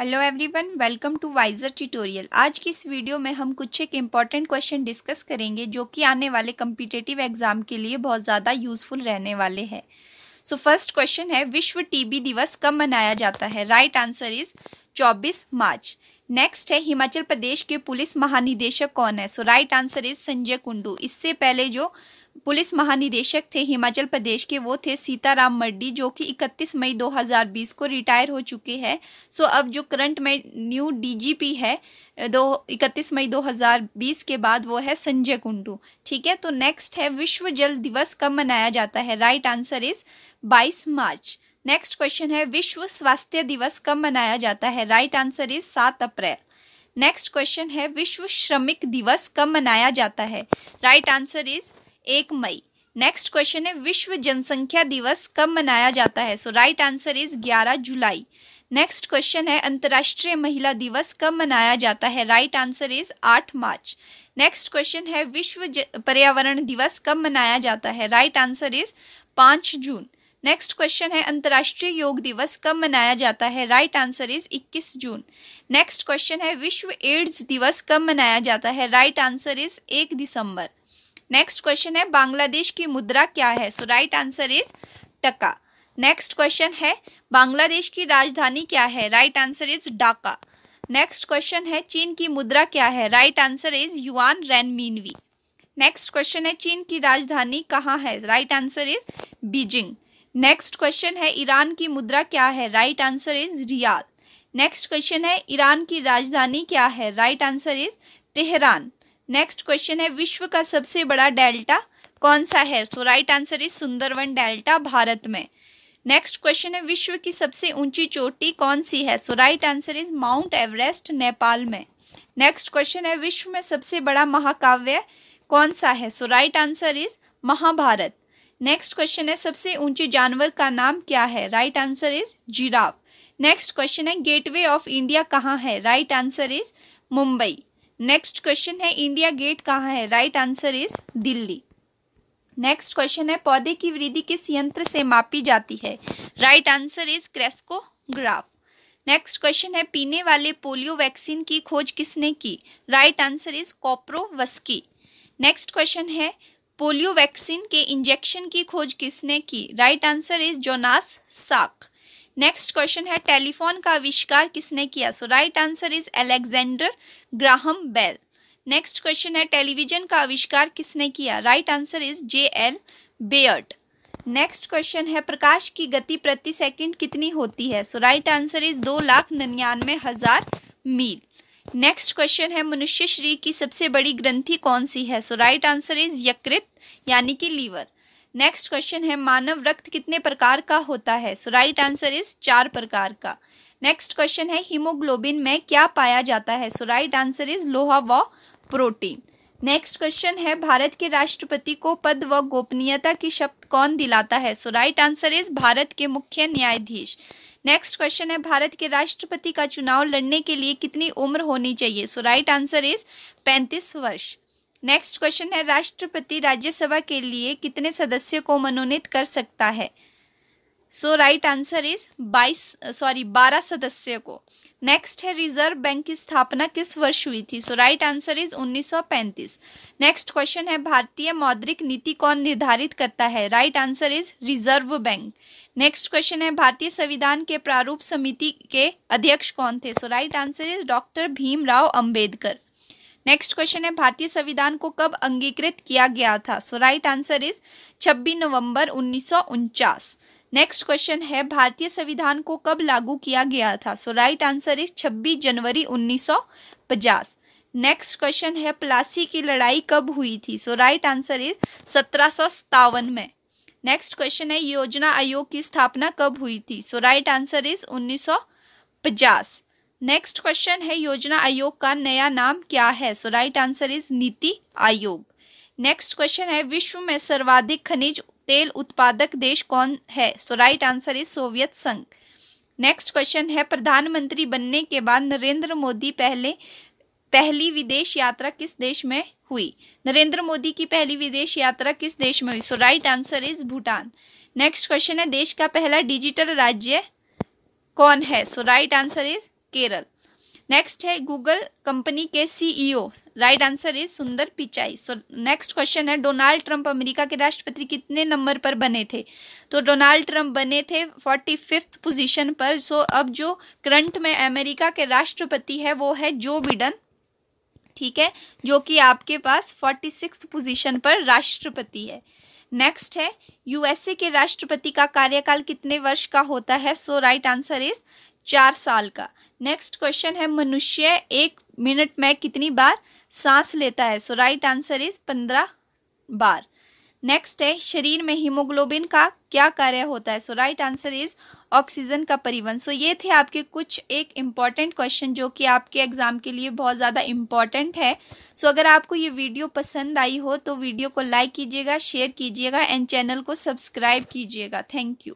hello everyone welcome to Wiser tutorial आज की इस वीडियो में हम कुछ एक इम्पॉर्टेंट क्वेश्चन डिस्कस करेंगे जो कि आने वाले कम्पिटेटिव एग्जाम के लिए बहुत ज़्यादा यूज़फुल रहने वाले हैं सो फर्स्ट क्वेश्चन है विश्व टीबी दिवस कब मनाया जाता है right answer is 24 March next है हिमाचल प्रदेश के पुलिस महानिदेशक कौन है so right answer is Sanjay Kundu इससे पहले जो पुलिस महानिदेशक थे हिमाचल प्रदेश के वो थे सीताराम मड्डी जो कि 31 मई 2020 को रिटायर हो चुके हैं सो अब जो करंट में न्यू डीजीपी है दो इकतीस मई 2020 के बाद वो है संजय कुंडू ठीक है तो नेक्स्ट है विश्व जल दिवस कब मनाया जाता है right answer is 22 March next question है विश्व स्वास्थ्य दिवस कब मनाया जाता है राइट आंसर इज सात अप्रैल नेक्स्ट क्वेश्चन है विश्व श्रमिक दिवस कब मनाया जाता है राइट आंसर इज एक मई नेक्स्ट क्वेश्चन है विश्व जनसंख्या दिवस कब मनाया जाता है so right answer is 11 July next question है अंतर्राष्ट्रीय महिला दिवस कब मनाया जाता है right answer is 8 March next question है विश्व पर्यावरण दिवस कब मनाया जाता है right answer is 5 June next question है अंतर्राष्ट्रीय योग दिवस कब मनाया जाता है राइट आंसर इज इक्कीस जून नेक्स्ट क्वेश्चन है विश्व एड्स दिवस कब मनाया जाता है राइट आंसर इज एक दिसंबर नेक्स्ट क्वेश्चन है बांग्लादेश की मुद्रा क्या है so right answer is taka next question है बांग्लादेश की राजधानी क्या है right answer is Dhaka next question है चीन की मुद्रा क्या है राइट आंसर इज युआन मीनवी नेक्स्ट क्वेश्चन है चीन की राजधानी कहाँ है right answer is Beijing next question है ईरान की मुद्रा क्या है right answer is rial next question है ईरान की राजधानी क्या है right answer is Tehran next question है विश्व का सबसे बड़ा डेल्टा कौन सा है so right answer is Sundarban delta Bharat में नेक्स्ट क्वेश्चन है विश्व की सबसे ऊंची चोटी कौन सी है so right answer is Mount Everest Nepal में नेक्स्ट क्वेश्चन है विश्व में सबसे बड़ा महाकाव्य कौन सा है so right answer is Mahabharat next question है सबसे ऊंचे जानवर का नाम क्या है right answer is giraffe next question है गेटवे ऑफ इंडिया कहाँ है right answer is Mumbai next question है इंडिया गेट कहाँ है right answer is Delhi next question है पौधे की वृद्धि किस यंत्र से मापी जाती है right answer is crescograph next question है पीने वाले पोलियो वैक्सीन की खोज किसने की right answer is Koprowski next question है पोलियो वैक्सीन के इंजेक्शन की खोज किसने की right answer is Jonas Salk next question है टेलीफोन का आविष्कार किसने किया so right answer is Alexander Graham Bell next question है टेलीविजन का आविष्कार किसने किया right answer is J L Baird next question है प्रकाश की गति प्रति सेकंड कितनी होती है सो राइट आंसर इज दो लाख निन्यानवे हजार मील नेक्स्ट क्वेश्चन है मनुष्य शरीर की सबसे बड़ी ग्रंथि कौन सी है सो राइट आंसर इज यकृत यानी कि लीवर नेक्स्ट क्वेश्चन है मानव रक्त कितने प्रकार का होता है सो राइट आंसर इज चार प्रकार का नेक्स्ट क्वेश्चन है हीमोग्लोबिन में क्या पाया जाता है सो राइट आंसर इज लोहा व प्रोटीन नेक्स्ट क्वेश्चन है भारत के राष्ट्रपति को पद व गोपनीयता की शब्द कौन दिलाता है so right answer is Bharat के मुख्य न्यायाधीश नेक्स्ट क्वेश्चन है भारत के राष्ट्रपति का चुनाव लड़ने के लिए कितनी उम्र होनी चाहिए सो राइट आंसर इज पैंतीस वर्ष नेक्स्ट क्वेश्चन है राष्ट्रपति राज्यसभा के लिए कितने सदस्यों को मनोनीत कर सकता है सो राइट आंसर इज बाईस सॉरी बारह सदस्य को नेक्स्ट है रिजर्व बैंक की स्थापना किस वर्ष हुई थी so right answer is 1935 next question है भारतीय मौद्रिक नीति कौन निर्धारित करता है right answer is reserve bank next question है भारतीय संविधान के प्रारूप समिति के अध्यक्ष कौन थे so right answer is doctor Bhimrao Ambedkar next question है भारतीय संविधान को कब अंगीकृत किया गया था so right answer is 26 November उन्नीस नेक्स्ट क्वेश्चन है भारतीय संविधान को कब लागू किया गया था so right answer is 26 January 1950 next question है प्लासी की लड़ाई कब हुई थी सो राइट आंसर इज सत्रह में नेक्स्ट क्वेश्चन है योजना आयोग की स्थापना कब हुई थी सो राइट आंसर इज उन्नीस नेक्स्ट क्वेश्चन है योजना आयोग का नया नाम क्या है सो राइट आंसर इज नीति आयोग नेक्स्ट क्वेश्चन है विश्व में सर्वाधिक खनिज तेल उत्पादक देश कौन है so right answer is Soviet संघ नेक्स्ट क्वेश्चन है प्रधानमंत्री बनने के बाद नरेंद्र मोदी पहले पहली विदेश यात्रा किस देश में हुई नरेंद्र मोदी की पहली विदेश यात्रा किस देश में हुई so right answer is Bhutan next question है देश का पहला डिजिटल राज्य कौन है so right answer is Kerala next है गूगल कंपनी के CEO right answer is Sundar Pichai so next question है डोनाल्ड ट्रंप अमेरिका के राष्ट्रपति कितने नंबर पर बने थे तो डोनाल्ड ट्रंप बने थे फोर्टी फिफ्थ पोजिशन पर सो so, अब जो करंट में अमेरिका के राष्ट्रपति है वो है जो बिडन ठीक है जो कि आपके पास फोर्टी सिक्स पोजिशन पर राष्ट्रपति है नेक्स्ट है यूएसए के राष्ट्रपति का कार्यकाल कितने वर्ष का होता है सो राइट आंसर इज चार साल का नेक्स्ट क्वेश्चन है मनुष्य एक मिनट में कितनी बार सांस लेता है सो राइट आंसर इज पंद्रह बार नेक्स्ट है शरीर में हीमोग्लोबिन का क्या कार्य होता है so right answer is oxygen का परिवहन सो so, ये थे आपके कुछ एक इम्पॉर्टेंट क्वेश्चन जो कि आपके एग्ज़ाम के लिए बहुत ज़्यादा इम्पॉर्टेंट है सो so, अगर आपको ये वीडियो पसंद आई हो तो वीडियो को लाइक कीजिएगा शेयर कीजिएगा एंड चैनल को सब्सक्राइब कीजिएगा थैंक यू